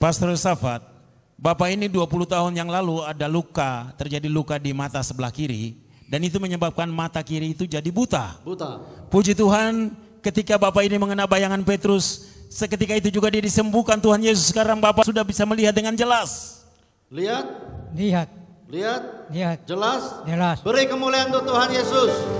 Pastor Safat, Bapak ini 20 tahun yang lalu ada luka, terjadi luka di mata sebelah kiri dan itu menyebabkan mata kiri itu jadi buta. Buta. Puji Tuhan, ketika Bapak ini mengenal bayangan Petrus, seketika itu juga dia disembuhkan Tuhan Yesus. Sekarang Bapak sudah bisa melihat dengan jelas. Lihat? Lihat. Lihat? Lihat. Jelas? Jelas. Beri kemuliaan untuk Tuhan Yesus.